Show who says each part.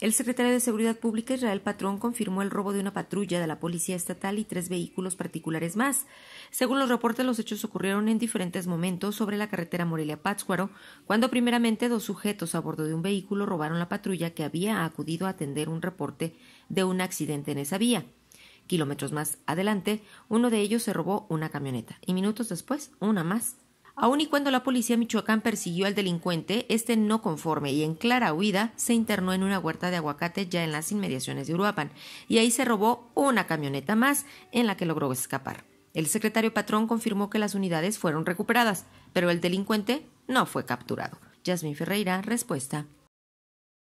Speaker 1: El secretario de Seguridad Pública Israel Patrón confirmó el robo de una patrulla de la Policía Estatal y tres vehículos particulares más. Según los reportes, los hechos ocurrieron en diferentes momentos sobre la carretera Morelia-Pátzcuaro, cuando primeramente dos sujetos a bordo de un vehículo robaron la patrulla que había acudido a atender un reporte de un accidente en esa vía. Kilómetros más adelante, uno de ellos se robó una camioneta y minutos después, una más Aun y cuando la policía de Michoacán persiguió al delincuente, este no conforme y en clara huida se internó en una huerta de aguacate ya en las inmediaciones de Uruapan y ahí se robó una camioneta más en la que logró escapar. El secretario patrón confirmó que las unidades fueron recuperadas, pero el delincuente no fue capturado. Yasmin Ferreira, respuesta.